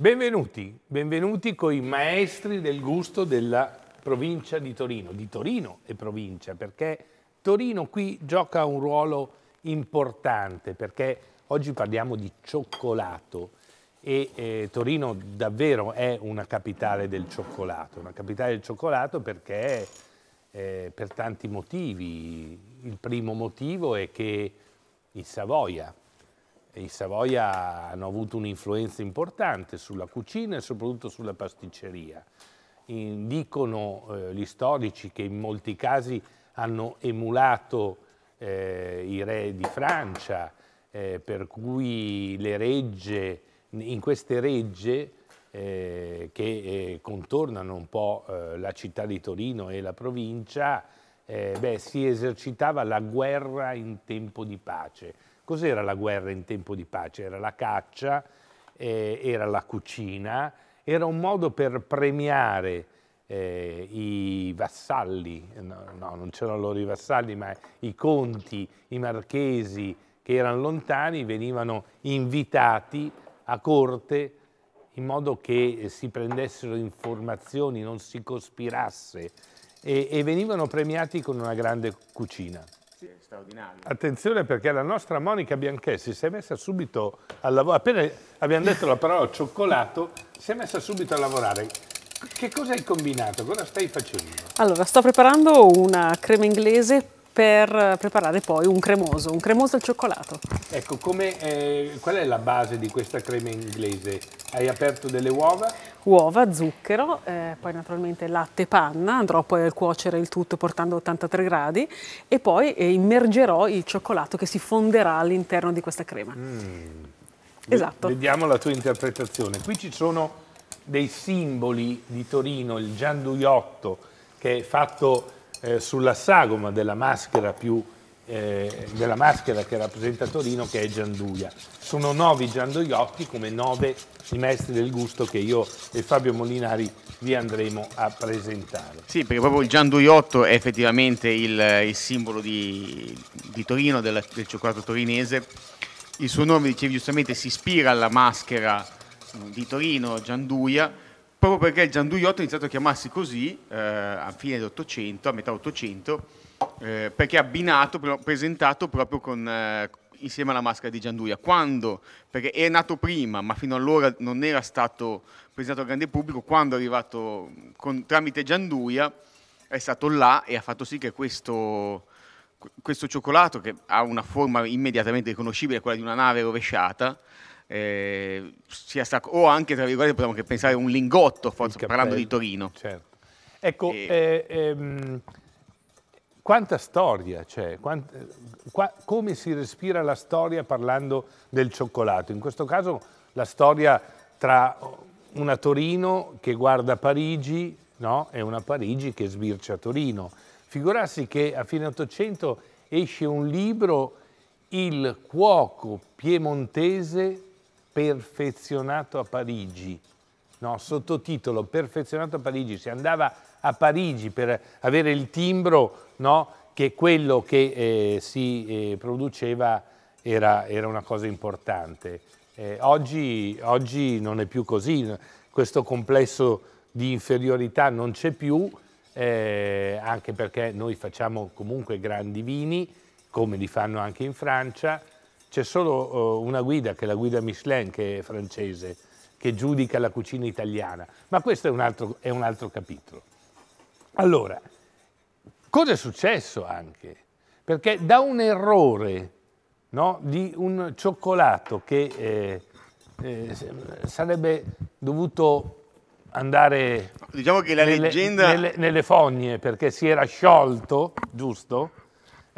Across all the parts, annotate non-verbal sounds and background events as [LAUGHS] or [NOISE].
Benvenuti, benvenuti coi maestri del gusto della provincia di Torino, di Torino e provincia, perché Torino qui gioca un ruolo importante, perché oggi parliamo di cioccolato e eh, Torino davvero è una capitale del cioccolato, una capitale del cioccolato perché eh, per tanti motivi. Il primo motivo è che in Savoia i Savoia hanno avuto un'influenza importante sulla cucina e soprattutto sulla pasticceria. dicono eh, gli storici che in molti casi hanno emulato eh, i re di Francia, eh, per cui le regge, in queste regge eh, che eh, contornano un po' eh, la città di Torino e la provincia, beh, si esercitava la guerra in tempo di pace Cos'era la guerra in tempo di pace? Era la caccia, eh, era la cucina, era un modo per premiare eh, i vassalli, no, no non c'erano loro i vassalli, ma i conti, i marchesi che erano lontani venivano invitati a corte in modo che si prendessero informazioni, non si cospirasse e, e venivano premiati con una grande cucina. Sì, straordinario. Attenzione perché la nostra Monica Bianchessi si è messa subito a lavorare, appena abbiamo detto la parola cioccolato, si è messa subito a lavorare. Che cosa hai combinato? Cosa stai facendo? Allora, sto preparando una crema inglese per preparare poi un cremoso, un cremoso al cioccolato. Ecco, come, eh, qual è la base di questa crema inglese? Hai aperto delle uova? Uova, zucchero, eh, poi naturalmente latte e panna, andrò poi a cuocere il tutto portando 83 gradi e poi eh, immergerò il cioccolato che si fonderà all'interno di questa crema. Mm. Esatto. Vediamo la tua interpretazione. Qui ci sono dei simboli di Torino, il gianduiotto che è fatto eh, sulla sagoma della maschera, più, eh, della maschera che rappresenta Torino, che è Gianduia. Sono nove i gianduiotti come nove i maestri del gusto che io e Fabio Molinari vi andremo a presentare. Sì, perché proprio il Gianduiotto è effettivamente il, il simbolo di, di Torino, della, del cioccolato torinese. Il suo nome, dicevi giustamente, si ispira alla maschera mm, di Torino, Gianduia, proprio perché il Gianduiotto ha iniziato a chiamarsi così eh, a fine dell'Ottocento, a metà Ottocento, eh, perché è abbinato, presentato proprio con, eh, insieme alla maschera di Gianduia. Quando? Perché è nato prima, ma fino allora non era stato presentato al grande pubblico, quando è arrivato con, tramite Gianduia è stato là e ha fatto sì che questo, questo cioccolato, che ha una forma immediatamente riconoscibile, quella di una nave rovesciata, eh, sia stato, o anche, tra virgolette, possiamo anche pensare a un lingotto, forse, parlando di Torino. Certo. Ecco, e... Eh, eh, ehm, quanta storia c'è, come si respira la storia parlando del cioccolato. In questo caso la storia tra una Torino che guarda Parigi no? e una Parigi che sbircia Torino. Figurarsi che a fine Ottocento esce un libro, Il cuoco piemontese perfezionato a Parigi. No, sottotitolo Perfezionato a Parigi. Si andava a Parigi per avere il timbro no, che quello che eh, si eh, produceva era, era, una cosa importante. Eh, oggi, oggi, non è più così, questo complesso di inferiorità non c'è più, eh, anche perché noi facciamo comunque grandi vini, come li fanno anche in Francia, c'è solo uh, una guida, che è la guida Michelin, che è francese, che giudica la cucina italiana, ma questo è un altro, è un altro capitolo. Allora, cosa è successo anche? Perché da un errore no, di un cioccolato che eh, eh, sarebbe dovuto andare diciamo che la nelle, leggenda... nelle, nelle fogne perché si era sciolto, giusto?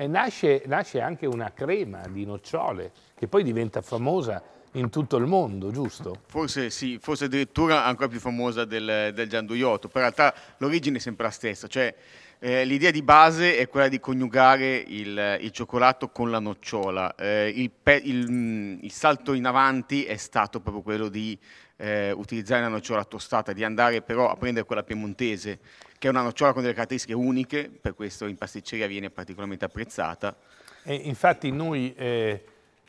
E nasce, nasce anche una crema di nocciole che poi diventa famosa in tutto il mondo, giusto? Forse sì, forse addirittura ancora più famosa del, del gianduiotto, però in realtà l'origine è sempre la stessa, cioè eh, l'idea di base è quella di coniugare il, il cioccolato con la nocciola, eh, il, il, mm, il, salto in avanti è stato proprio quello di eh, utilizzare una nocciola tostata, di andare però a prendere quella piemontese, che è una nocciola con delle caratteristiche uniche, per questo in pasticceria viene particolarmente apprezzata. E infatti noi eh,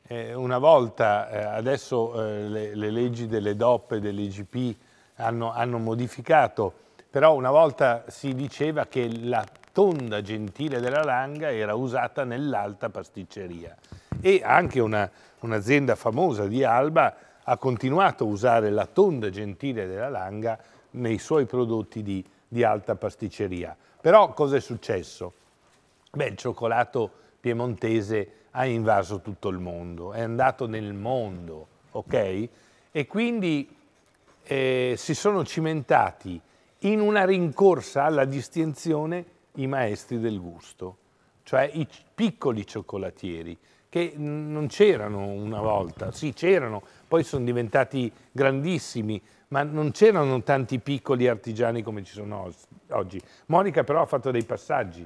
eh, una volta, eh, adesso eh, le, le, leggi delle DOP e dell'IGP hanno, hanno modificato, però una volta si diceva che la tonda gentile della Langa era usata nell'alta pasticceria e anche un'azienda una famosa di Alba ha continuato a usare la tonda gentile della Langa nei suoi prodotti di, di alta pasticceria. Però cosa è successo? Beh, il cioccolato piemontese ha invaso tutto il mondo, è andato nel mondo, ok? E quindi eh, si sono cimentati in una rincorsa alla distinzione i maestri del gusto, cioè i piccoli cioccolatieri, che non c'erano una volta, sì c'erano, poi sono diventati grandissimi, ma non c'erano tanti piccoli artigiani come ci sono oggi oggi. Monica però ha fatto dei passaggi.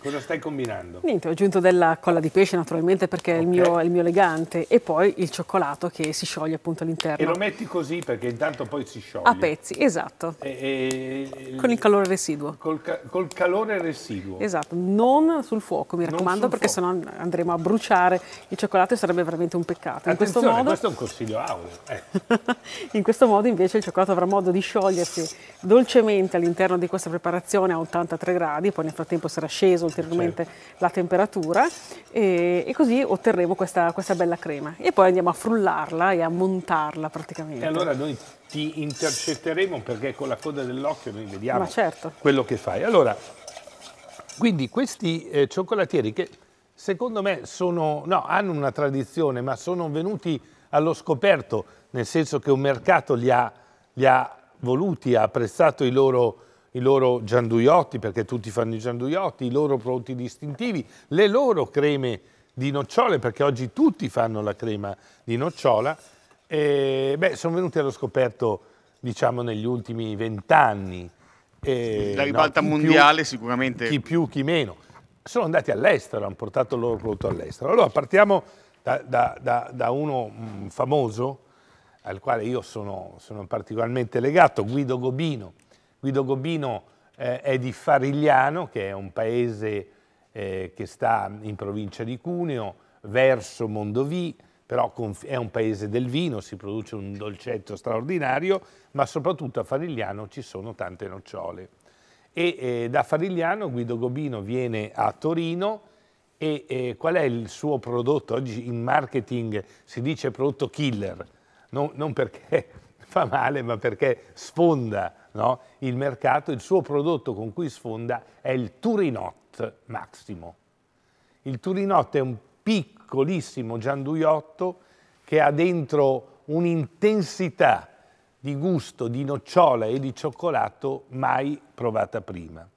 Cosa stai combinando? [LAUGHS] Niente, ho aggiunto della colla di pesce naturalmente perché okay. è, il mio, il mio, elegante e poi il cioccolato che si scioglie appunto all'interno. E lo metti così perché intanto poi si scioglie. A pezzi, esatto. E, e, Con il calore residuo. Col, col, calore residuo. Esatto, non sul fuoco mi raccomando perché sennò andremo a bruciare il cioccolato e sarebbe veramente un peccato. Attenzione, in questo, modo... questo è un consiglio aureo. Eh. [LAUGHS] in questo modo invece il cioccolato avrà modo di sciogliersi dolcemente all'interno di questa preparazione preparazione a 83 gradi, poi nel frattempo sarà scesa ulteriormente certo. la temperatura e, e, così otterremo questa, questa bella crema. E poi andiamo a frullarla e a montarla praticamente. E allora noi ti intercetteremo perché con la coda dell'occhio noi vediamo certo. quello che fai. Allora, quindi questi eh, cioccolatieri che secondo me sono, no, hanno una tradizione, ma sono venuti allo scoperto, nel senso che un mercato li ha, li ha voluti, ha apprezzato i loro i loro gianduiotti, perché tutti fanno i gianduiotti, i loro prodotti distintivi, le loro creme di nocciole, perché oggi tutti fanno la crema di nocciola, e, beh, sono venuti allo scoperto, diciamo, negli ultimi vent'anni. la ribalta no, mondiale più, sicuramente. Chi più, chi meno. Sono andati all'estero, hanno portato il loro prodotto all'estero. Allora partiamo da, da, da, da uno mh, mm, famoso, al quale io sono, sono particolarmente legato, Guido Gobino, Guido Gobino eh, è di Farigliano, che è un paese eh, che sta in provincia di Cuneo, verso Mondovì, però è un paese del vino, si produce un dolcetto straordinario, ma soprattutto a Farigliano ci sono tante nocciole. E eh, da Farigliano Guido Gobino viene a Torino e eh, qual è il suo prodotto? Oggi in marketing si dice prodotto killer, non, non perché [LAUGHS] fa male, ma perché sfonda no? il mercato, il suo prodotto con cui sfonda è il Turinot Maximo. Il Turinot è un piccolissimo gianduiotto che ha dentro un'intensità di gusto, di nocciola e di cioccolato mai provata prima.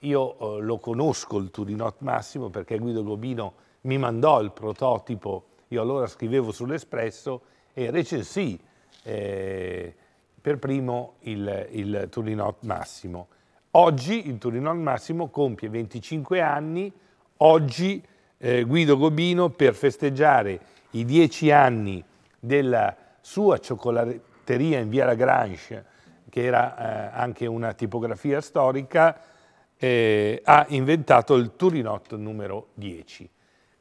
Io eh, lo conosco il Turinot Massimo perché Guido Gobino mi mandò il prototipo, io allora scrivevo sull'Espresso e recensì eh, per primo il, il Turinot Massimo. Oggi il Turinot Massimo compie 25 anni, oggi eh, Guido Gobino per festeggiare i 10 anni della sua cioccolateria in via Lagrange, che era eh, anche una tipografia storica, eh, ha inventato il Turinot numero 10.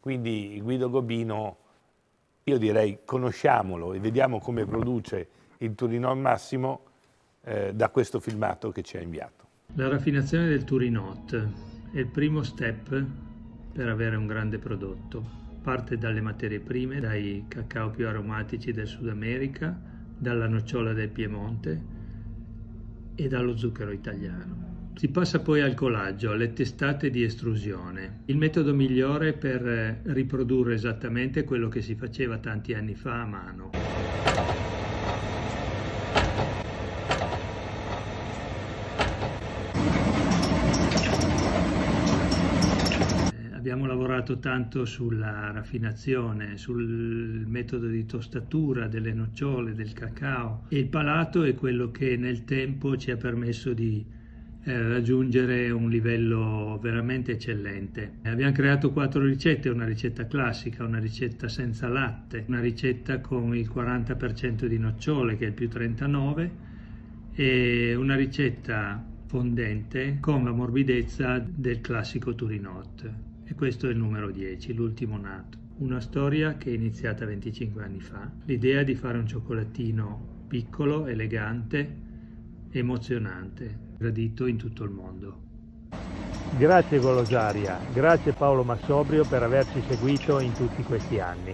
Quindi Guido Gobino, io direi conosciamolo e vediamo come produce il Turinol massimo eh, da questo filmato che ci ha inviato. La raffinazione del Turinot è il primo step per avere un grande prodotto. Parte dalle materie prime, dai cacao più aromatici del Sud America, dalla nocciola del Piemonte e dallo zucchero italiano. Si passa poi al colaggio, alle testate di estrusione. Il metodo migliore per eh, riprodurre esattamente quello che si faceva tanti anni fa a mano. Eh, abbiamo lavorato tanto sulla raffinazione, sul metodo di tostatura delle nocciole, del cacao e il palato è quello che nel tempo ci ha permesso di eh, raggiungere un livello veramente eccellente. Abbiamo creato quattro ricette, una ricetta classica, una ricetta senza latte, una ricetta con il 40% di nocciole che è il più 39 e una ricetta fondente con la morbidezza del classico Turinot e questo è il numero 10, l'ultimo nato. Una storia che è iniziata 25 anni fa, l'idea di fare un cioccolatino piccolo, elegante, emozionante, gradito in tutto il mondo. Grazie Golosaria, grazie Paolo Massobrio per averci seguito in tutti questi anni.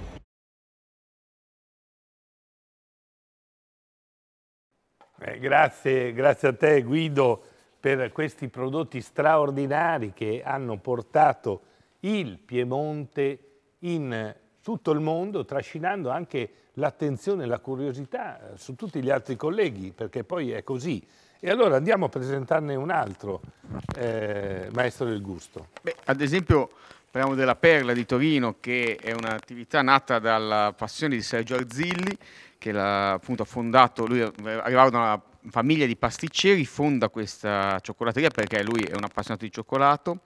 Eh, grazie, grazie a te Guido per questi prodotti straordinari che hanno portato il Piemonte in tutto il mondo, trascinando anche l'attenzione e la curiosità eh, su tutti gli altri colleghi, perché poi è così. E allora andiamo a presentarne un altro eh, maestro del gusto. Beh, ad esempio parliamo della Perla di Torino, che è un'attività nata dalla passione di Sergio Arzilli, che l'ha appunto fondato, lui arrivava da una famiglia di pasticceri, fonda questa cioccolateria perché lui è un appassionato di cioccolato,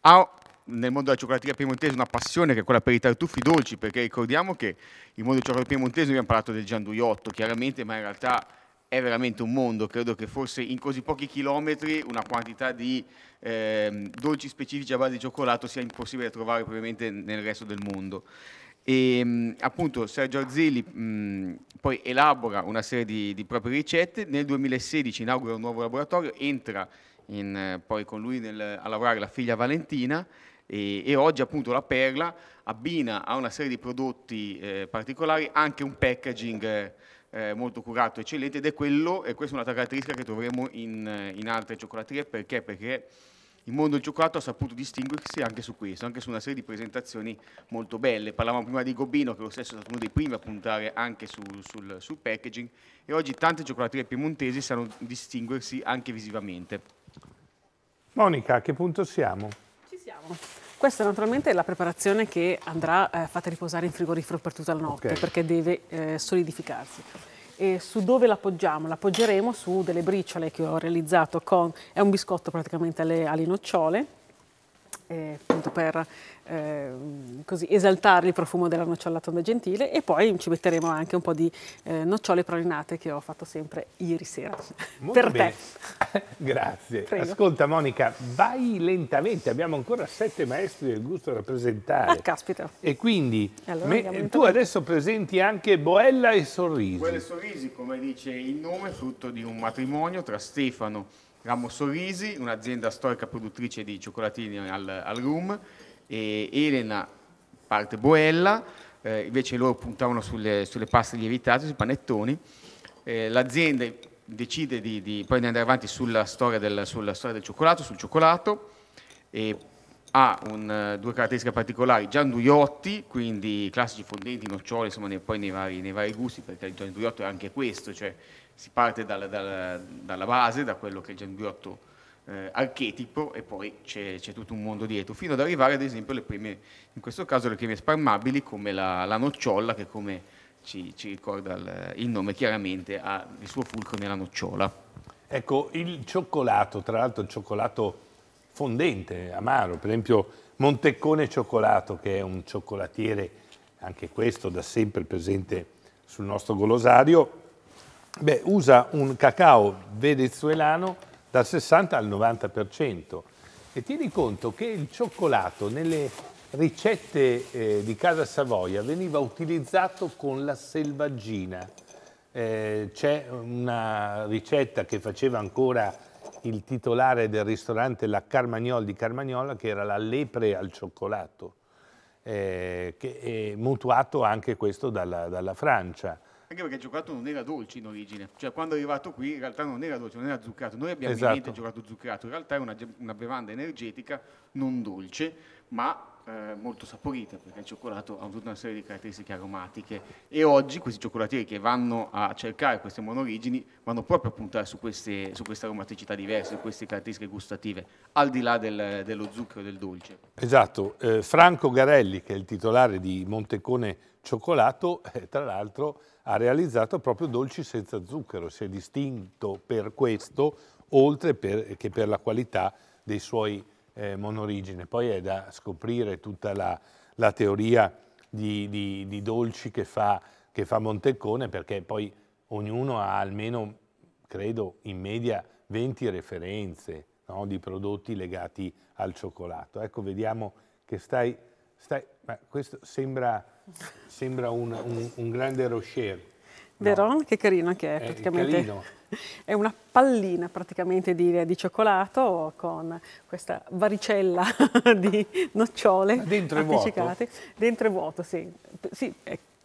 ha nel mondo della cioccolateria piemontese una passione che è quella per i tartufi dolci, perché ricordiamo che il mondo del cioccolato piemontese, abbiamo parlato del gianduiotto chiaramente, ma in realtà è veramente un mondo, credo che forse in così pochi chilometri una quantità di eh, dolci specifici a base di cioccolato sia impossibile trovare probabilmente nel resto del mondo. E, ehm, appunto Sergio Arzilli mh, mhmm, poi elabora una serie di, di, proprie ricette, nel 2016 inaugura un nuovo laboratorio, entra in, poi con lui nel, a lavorare la figlia Valentina e, e, oggi appunto la Perla abbina a una serie di prodotti eh, particolari anche un packaging eh, eh, molto curato, eccellente, ed è quello, e questa è un'altra caratteristica che troveremo in, eh, in altre cioccolaterie, perché? Perché il mondo del cioccolato ha saputo distinguersi anche su questo, anche su una serie di presentazioni molto belle. Parlavamo prima di Gobbino, che lo stesso è stato uno dei primi a puntare anche su, sul, sul, packaging, e oggi tante cioccolaterie piemontesi sanno distinguersi anche visivamente. Monica, a che punto siamo? Ci siamo. Questa naturalmente è la preparazione che andrà eh, fatta riposare in frigorifero per tutta la notte okay. perché deve eh, solidificarsi. E su dove l'appoggiamo? L'appoggeremo su delle briciole che ho realizzato con... è un biscotto praticamente alle, alle nocciole eh, appunto per eh, così, esaltare il profumo della nocciola tonda gentile e poi ci metteremo anche un po' di eh, nocciole pralinate che ho fatto sempre ieri sera [LAUGHS] Molto per bene. te. [LAUGHS] Grazie. Prego. Ascolta Monica, vai lentamente, abbiamo ancora sette maestri del gusto da rappresentare. Ah, caspita. E quindi allora, me, tu adesso presenti anche Boella e Sorrisi. Boella e Sorrisi, come dice il nome, frutto di un matrimonio tra Stefano Ramo Sorrisi, un'azienda storica produttrice di cioccolatini al, al rum, e Elena, parte Boella, eh, invece loro puntavano sulle, sulle paste lievitate, sui panettoni. Eh, l'azienda decide di, di, poi andare avanti sulla storia del, sulla storia del cioccolato, sul cioccolato, e ha un, eh, due caratteristiche particolari, gianduiotti, quindi classici fondenti, noccioli, insomma nei, poi nei vari, nei vari gusti, perché il gianduiotto è anche questo, cioè si parte dal, dal, dalla base, da quello che è il Giangrotto eh, archetipo e poi c'è, tutto un mondo dietro, fino ad arrivare ad esempio alle prime, in questo caso le prime spalmabili come la, la nocciola che come ci, ci ricorda il, il, nome chiaramente ha il suo fulcro nella nocciola. Ecco, il cioccolato, tra l'altro il cioccolato fondente, amaro, per esempio Monteccone Cioccolato che è un cioccolatiere anche questo da sempre presente sul nostro golosario, Beh, usa un cacao venezuelano dal 60 al 90%. E tieni conto che il cioccolato nelle ricette eh, di Casa Savoia veniva utilizzato con la selvaggina. Eh, C'è una ricetta che faceva ancora il titolare del ristorante La Carmagnol di Carmagnola, che era la lepre al cioccolato, eh, che è mutuato anche questo dalla, dalla Francia anche perché il giocato non era dolce in origine, cioè quando è arrivato qui in realtà non era dolce, non era zuccherato, noi abbiamo esatto. in mente esatto. giocato zuccherato, in realtà è una, una bevanda energetica non dolce, ma eh, molto saporita perché il cioccolato ha tutta una serie di caratteristiche aromatiche e oggi questi cioccolatieri che vanno a cercare queste monorigini vanno proprio a puntare su queste, su queste aromaticità diverse, su queste caratteristiche gustative, al di là del, dello zucchero e del dolce. Esatto, eh, Franco Garelli che è il titolare di Montecone Cioccolato, eh, tra l'altro ha realizzato proprio dolci senza zucchero, si è distinto per questo oltre per, che per la qualità dei suoi eh, monorigine. Poi è da scoprire tutta la, la teoria di, di, di, dolci che fa, che fa Monteccone, perché poi ognuno ha almeno, credo, in media 20 referenze no, di prodotti legati al cioccolato. Ecco, vediamo che stai... stai ma questo sembra, sembra un, un, un grande rocher. Vero? No. Che carino che è, eh, praticamente. carino è una pallina praticamente di, di cioccolato con questa varicella [LAUGHS] di nocciole dentro appiccicate. È vuoto. Dentro è vuoto, sì. sì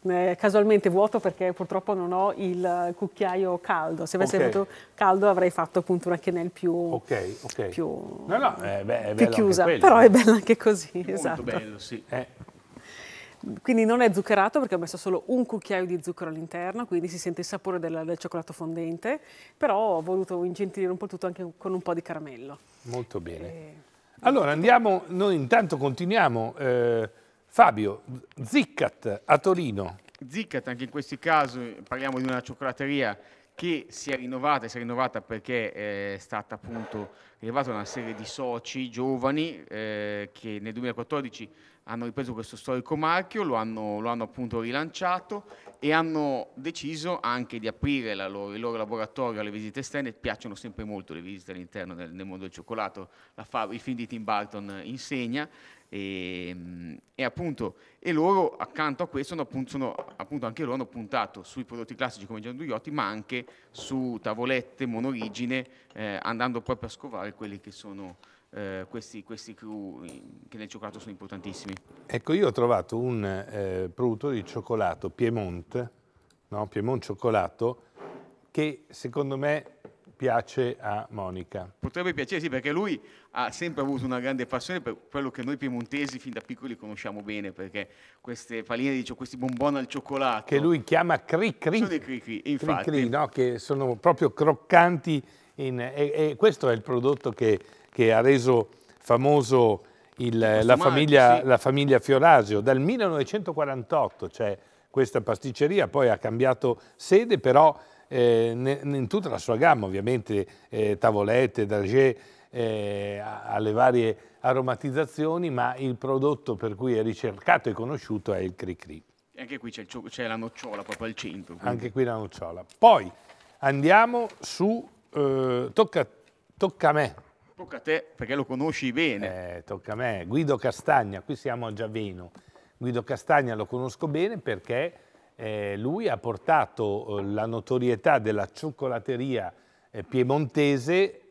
è casualmente vuoto perché purtroppo non ho il cucchiaio caldo. Se avessi okay. avuto caldo avrei fatto appunto una quenelle più, okay, okay. più, no, no, eh, beh, più chiusa, però è bella anche così. Molto esatto. bello, sì. Eh quindi non è zuccherato perché ho messo solo un cucchiaio di zucchero all'interno, quindi si sente il sapore del, del, cioccolato fondente, però ho voluto ingentilire un po' tutto anche con un po' di caramello. Molto bene. E... Allora andiamo, noi intanto continuiamo. Eh, Fabio, Ziccat a Torino. Ziccat, anche in questi casi parliamo di una cioccolateria che si è rinnovata e si è rinnovata perché eh, è stata appunto rilevata una serie di soci giovani eh, che nel 2014 hanno ripreso questo storico marchio, lo hanno, lo hanno appunto rilanciato e hanno deciso anche di aprire loro, il loro laboratorio alle visite esterne, piacciono sempre molto le visite all'interno del, del, mondo del cioccolato, la il film di Tim Burton insegna e, e, appunto, e loro accanto a questo hanno, appunto, sono, appunto, anche loro hanno puntato sui prodotti classici come Gian ma anche su tavolette monorigine eh, andando proprio a scovare quelli che sono eh, questi, questi, crew che nel cioccolato sono importantissimi. Ecco, io ho trovato un eh, prodotto di cioccolato Piemonte, no? Piemont cioccolato, che secondo me piace a Monica. Potrebbe piacere, sì, perché lui ha sempre avuto una grande passione per quello che noi piemontesi fin da piccoli conosciamo bene, perché queste paline, diciamo, questi bonbon al cioccolato... Che lui chiama cri-cri. Sono dei cri-cri, infatti. Cri-cri, no? Che sono proprio croccanti in, e, e questo è il prodotto che che ha reso famoso il, la, famiglia, sì. la, famiglia, Fiorasio dal 1948, cioè questa pasticceria poi ha cambiato sede, però eh, in tutta la sua gamma, ovviamente eh, tavolette, dragé, eh, alle varie aromatizzazioni, ma il prodotto per cui è ricercato e conosciuto è il Cricri. E anche qui c'è la nocciola proprio al centro. Quindi. Anche qui la nocciola. Poi andiamo su, eh, tocca, tocca a me, Tocca a te perché lo conosci bene. Eh, tocca a me. Guido Castagna, qui siamo a Giaveno. Guido Castagna lo conosco bene perché eh, lui ha portato eh, la notorietà della cioccolateria eh, piemontese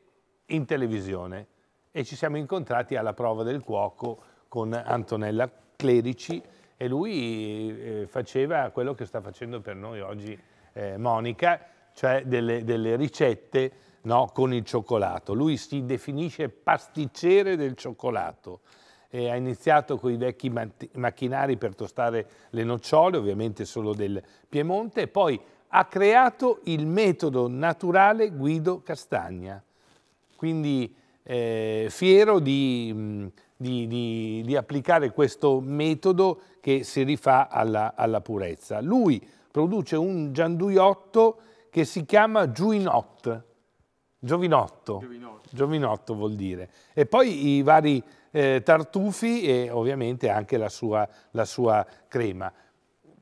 in televisione e ci siamo incontrati alla prova del cuoco con Antonella Clerici e lui eh, faceva quello che sta facendo per noi oggi eh, Monica, cioè delle, delle ricette no, con il cioccolato. Lui si definisce pasticcere del cioccolato. E ha iniziato con i vecchi macchinari per tostare le nocciole, ovviamente solo del Piemonte, e poi ha creato il metodo naturale Guido Castagna. Quindi eh, fiero di, mm, di, di, di, applicare questo metodo che si rifà alla, alla purezza. Lui produce un gianduiotto che si chiama Juinot, Giovinotto. Giovinotto. Giovinotto. vuol dire. E poi i vari eh, tartufi e ovviamente anche la sua, la sua crema.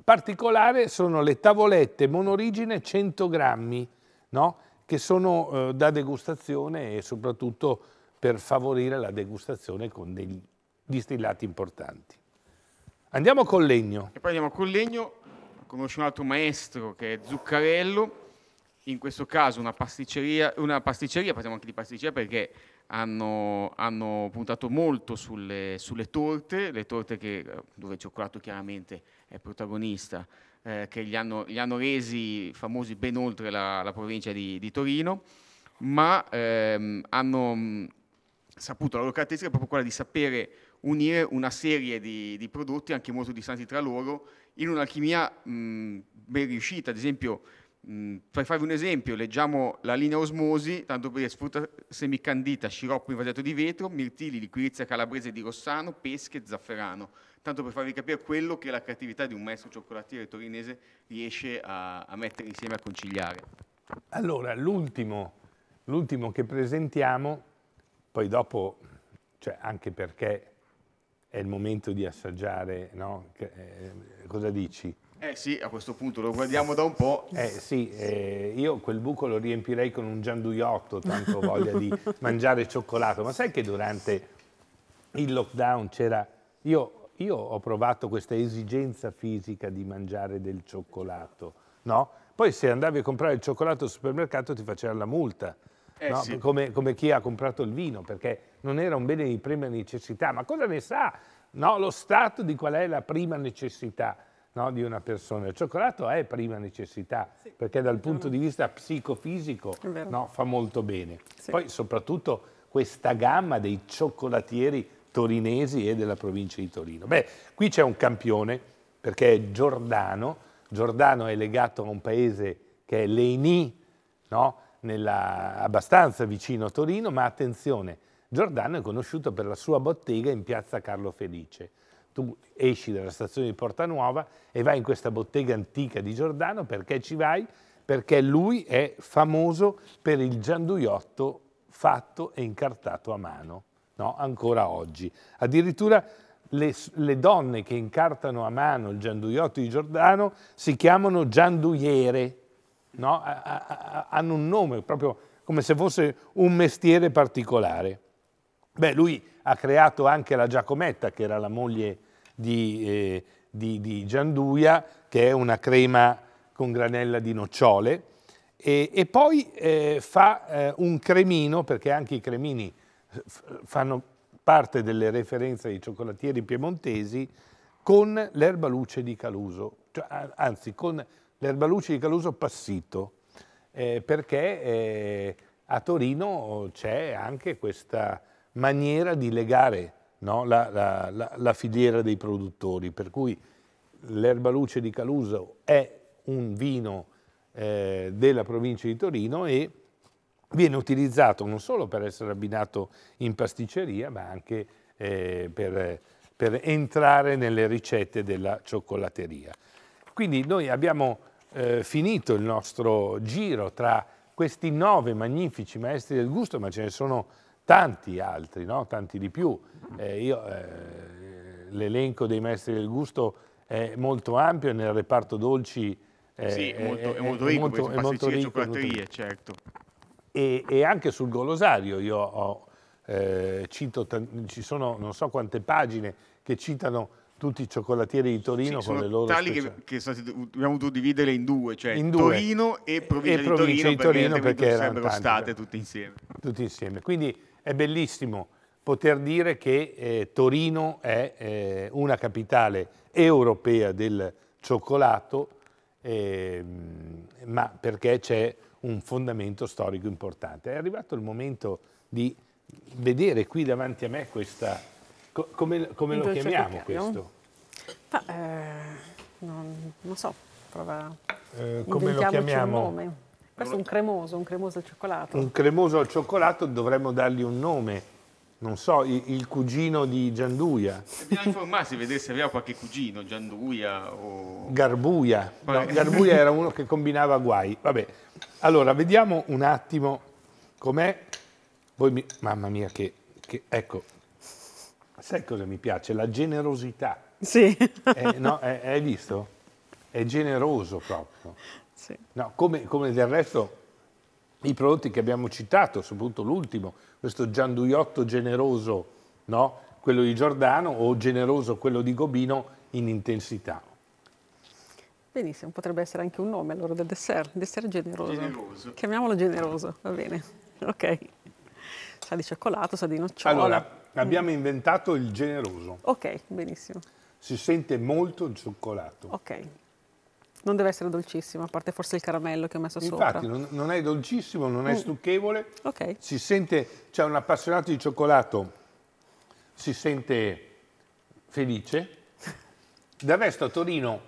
Particolare sono le tavolette monorigine 100 grammi, no? che sono eh, da degustazione e soprattutto per favorire la degustazione con dei distillati importanti. Andiamo col legno. E poi andiamo col legno, conosce un altro maestro che è Zuccarello, in questo caso una pasticceria, una pasticceria, parliamo anche di pasticceria perché hanno, hanno puntato molto sulle, sulle, torte, le torte che, eh, dove il cioccolato chiaramente è protagonista, eh, che li hanno, li hanno, resi famosi ben oltre la, la provincia di, di, Torino, ma ehm, hanno mm, saputo, la loro caratteristica è proprio quella di sapere unire una serie di, di prodotti anche molto distanti tra loro in un'alchimia mh, mm, ben riuscita, ad esempio mh, mm, per farvi un esempio, leggiamo la linea osmosi, tanto per sfrutta semicandita, sciroppo invasato di vetro, mirtilli, liquirizia calabrese di Rossano, pesche, zafferano, tanto per farvi capire quello che la creatività di un maestro cioccolatiere torinese riesce a, a mettere insieme a conciliare. Allora, l'ultimo, l'ultimo che presentiamo, poi dopo, cioè anche perché è il momento di assaggiare, no? Che, eh, cosa dici? Eh sì, a questo punto lo guardiamo da un po'. Eh sì, eh, io quel buco lo riempirei con un gianduiotto, tanto voglia di [LAUGHS] mangiare cioccolato. Ma sai che durante il lockdown c'era... Io, io, ho provato questa esigenza fisica di mangiare del cioccolato, no? Poi se andavi a comprare il cioccolato al supermercato ti faceva la multa. Eh no? sì. come, come chi ha comprato il vino, perché non era un bene di prima necessità. Ma cosa ne sa no, lo Stato di qual è la prima necessità? no, di una persona. Il cioccolato è prima necessità, sì. perché dal punto di vista psicofisico no, fa molto bene. Sì. Poi soprattutto questa gamma dei cioccolatieri torinesi e della provincia di Torino. Beh, qui c'è un campione, perché è Giordano. Giordano è legato a un paese che è Leini, no? Nella, abbastanza vicino a Torino, ma attenzione, Giordano è conosciuto per la sua bottega in piazza Carlo Felice tu esci dalla stazione di Porta Nuova e vai in questa bottega antica di Giordano, perché ci vai? Perché lui è famoso per il gianduiotto fatto e incartato a mano, no? ancora oggi. Addirittura le, le, donne che incartano a mano il gianduiotto di Giordano si chiamano gianduiere, no? a, a, a, hanno un nome proprio come se fosse un mestiere particolare. Beh, lui ha creato anche la Giacometta, che era la moglie di, eh, di, di gianduia, che è una crema con granella di nocciole, e, e poi eh, fa eh, un cremino, perché anche i cremini eh, fanno parte delle referenze dei cioccolatieri piemontesi, con l'erbaluce di Caluso, cioè, anzi con l'erbaluce di Caluso passito, eh, perché eh, a Torino c'è anche questa maniera di legare no? la, la, la, la, filiera dei produttori, per cui l'erbaluce di Caluso è un vino eh, della provincia di Torino e viene utilizzato non solo per essere abbinato in pasticceria, ma anche eh, per, per, entrare nelle ricette della cioccolateria. Quindi noi abbiamo eh, finito il nostro giro tra questi nove magnifici maestri del gusto, ma ce ne sono tanti altri, no? tanti di più. Eh, eh, l'elenco dei maestri del gusto è molto ampio e nel reparto dolci eh, sì, è, molto, è, è molto ricco, molto, è molto ricco, certo. E, e, anche sul golosario io ho, eh, cito, ci sono non so quante pagine che citano tutti i cioccolatieri di Torino sì, con le loro tali speciali. che, che abbiamo dovuto dividere in due, cioè in due. Torino e provincia, e di, Torino, di Torino perché, perché erano sarebbero tante, eh, state tutte insieme. Tutti insieme. Quindi è bellissimo poter dire che eh, Torino è eh, una capitale europea del cioccolato, eh, ma perché c'è un fondamento storico importante. È arrivato il momento di vedere qui davanti a me questa... Co come, come lo chiamiamo questo? Ma, eh, non, non so, prova... Eh, come lo chiamiamo? Questo è un cremoso, un cremoso al cioccolato. Un cremoso al cioccolato dovremmo dargli un nome. Non so, il, il cugino di Gianduia. Dobbiamo informarsi, vedere se aveva qualche cugino, Gianduia o... Garbuia. No, Garbuia era uno che combinava guai. Vabbè, allora vediamo un attimo com'è. Mi... Mamma mia, che, che... Ecco, sai cosa mi piace? La generosità. Sì. Eh, no, eh, hai visto? È generoso proprio. Sì. No, come, come, del resto i prodotti che abbiamo citato, soprattutto l'ultimo, questo gianduiotto generoso, no? quello di Giordano, o generoso quello di Gobino in intensità. Benissimo, potrebbe essere anche un nome allora del dessert, dessert generoso. generoso. Chiamiamolo generoso, va bene. Ok. Sa di cioccolato, sa di nocciola. Allora, mm. abbiamo mm. inventato il generoso. Ok, benissimo. Si sente molto il cioccolato. Ok. Non deve essere dolcissimo, a parte forse il caramello che ho messo Infatti, sopra. Infatti, non, non, è dolcissimo, non è mm. stucchevole. Ok. Si sente, c'è cioè un appassionato di cioccolato, si sente felice. Da resto a Torino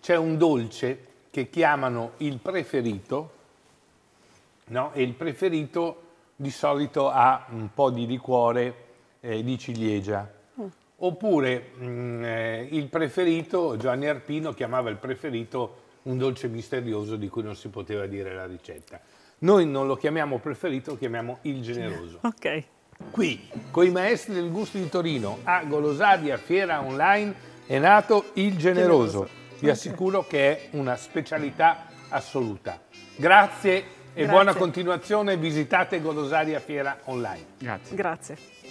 c'è un dolce che chiamano il preferito, no? E il preferito di solito ha un po' di liquore eh, di ciliegia Oppure mh, mm, eh, il preferito, Gianni Arpino chiamava il preferito un dolce misterioso di cui non si poteva dire la ricetta. Noi non lo chiamiamo preferito, lo chiamiamo il generoso. [LAUGHS] Ok. Qui, con i maestri del gusto di Torino, a Golosadia Fiera Online, è nato il generoso. Vi assicuro che è una specialità assoluta. Grazie e Grazie. buona continuazione. Visitate Golosaria Fiera Online. Grazie. Grazie.